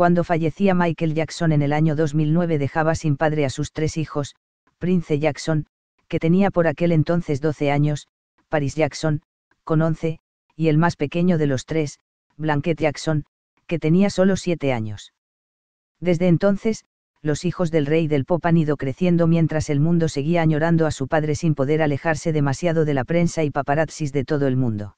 Cuando fallecía Michael Jackson en el año 2009 dejaba sin padre a sus tres hijos, Prince Jackson, que tenía por aquel entonces 12 años, Paris Jackson, con 11, y el más pequeño de los tres, Blanquet Jackson, que tenía solo 7 años. Desde entonces, los hijos del rey del pop han ido creciendo mientras el mundo seguía añorando a su padre sin poder alejarse demasiado de la prensa y paparazzis de todo el mundo.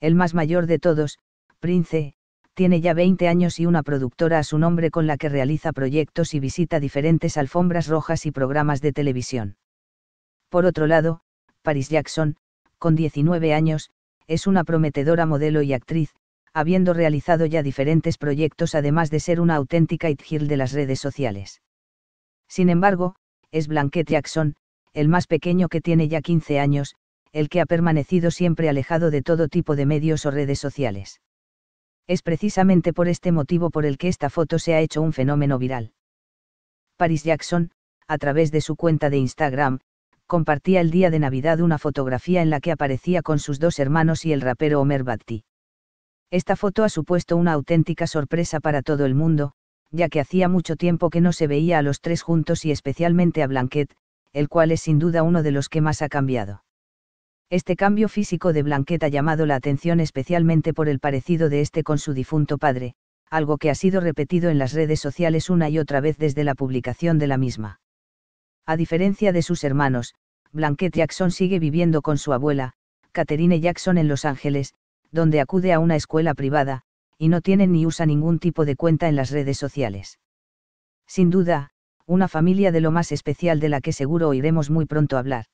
El más mayor de todos, Prince, tiene ya 20 años y una productora a su nombre con la que realiza proyectos y visita diferentes alfombras rojas y programas de televisión. Por otro lado, Paris Jackson, con 19 años, es una prometedora modelo y actriz, habiendo realizado ya diferentes proyectos además de ser una auténtica hit girl de las redes sociales. Sin embargo, es Blanquette Jackson, el más pequeño que tiene ya 15 años, el que ha permanecido siempre alejado de todo tipo de medios o redes sociales. Es precisamente por este motivo por el que esta foto se ha hecho un fenómeno viral. Paris Jackson, a través de su cuenta de Instagram, compartía el día de Navidad una fotografía en la que aparecía con sus dos hermanos y el rapero Omer Bhatti. Esta foto ha supuesto una auténtica sorpresa para todo el mundo, ya que hacía mucho tiempo que no se veía a los tres juntos y especialmente a Blanquet, el cual es sin duda uno de los que más ha cambiado. Este cambio físico de Blanquet ha llamado la atención especialmente por el parecido de este con su difunto padre, algo que ha sido repetido en las redes sociales una y otra vez desde la publicación de la misma. A diferencia de sus hermanos, Blanquet Jackson sigue viviendo con su abuela, Katherine Jackson en Los Ángeles, donde acude a una escuela privada, y no tiene ni usa ningún tipo de cuenta en las redes sociales. Sin duda, una familia de lo más especial de la que seguro oiremos muy pronto hablar.